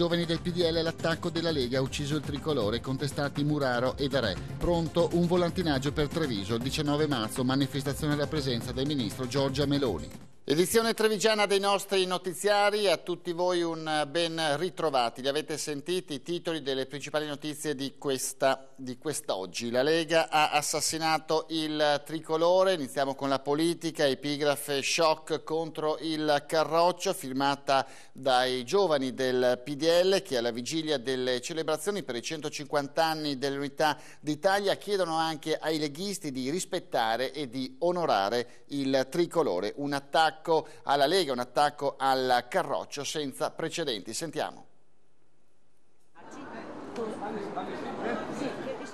giovani del PDL l'attacco della Lega ha ucciso il tricolore, contestati Muraro e Verè. Pronto un volantinaggio per Treviso, il 19 marzo manifestazione alla presenza del ministro Giorgia Meloni. Edizione trevigiana dei nostri notiziari, a tutti voi un eh, ben ritrovati. Li avete sentiti i titoli delle principali notizie di quest'oggi. la Lega ha assassinato il tricolore, iniziamo con la politica, epigrafe shock contro il Carroccio, firmata dai giovani del PDL che alla vigilia delle celebrazioni per i 150 anni dell'Unità d'Italia chiedono anche ai leghisti di rispettare e di onorare il tricolore. Un attacco attacco alla Lega, un attacco al Carroccio senza precedenti. Sentiamo.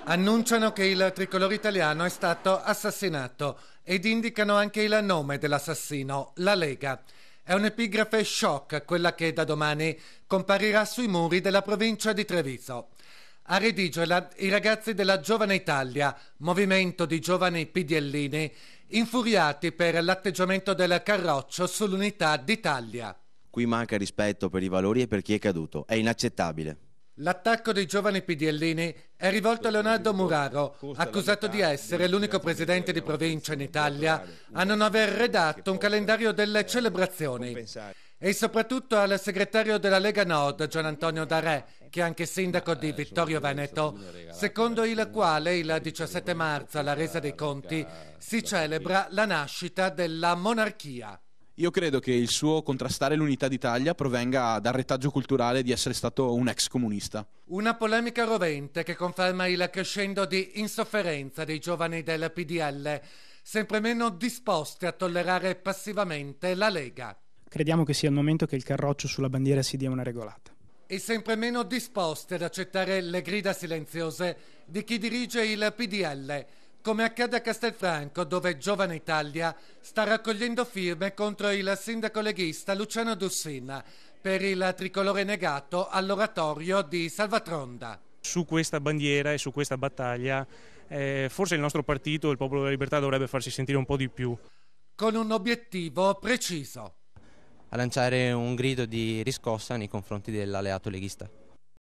Annunciano che il tricolore italiano è stato assassinato ed indicano anche il nome dell'assassino, la Lega. È un'epigrafe shock quella che da domani comparirà sui muri della provincia di Treviso. A Redigiola i ragazzi della Giovane Italia, movimento di giovani pidiellini, infuriati per l'atteggiamento del Carroccio sull'unità d'Italia. Qui manca rispetto per i valori e per chi è caduto. È inaccettabile. L'attacco dei giovani pidiellini è rivolto a Leonardo Muraro, accusato di essere l'unico presidente di provincia in Italia a non aver redatto un calendario delle celebrazioni e soprattutto al segretario della Lega Nord, Gian Antonio Darè, che è anche sindaco di eh, Vittorio Veneto, secondo il quale il 17 marzo, alla resa dei conti, si celebra la nascita della monarchia. Io credo che il suo contrastare l'unità d'Italia provenga dal retaggio culturale di essere stato un ex comunista. Una polemica rovente che conferma il crescendo di insofferenza dei giovani del PDL, sempre meno disposti a tollerare passivamente la Lega crediamo che sia il momento che il carroccio sulla bandiera si dia una regolata. E sempre meno disposte ad accettare le grida silenziose di chi dirige il PDL, come accade a Castelfranco, dove Giovane Italia sta raccogliendo firme contro il sindaco leghista Luciano Dussina per il tricolore negato all'oratorio di Salvatronda su questa bandiera e su questa battaglia eh, forse il nostro partito, il Popolo della Libertà, dovrebbe farsi sentire un po' di più. Con un obiettivo preciso a lanciare un grido di riscossa nei confronti dell'alleato leghista.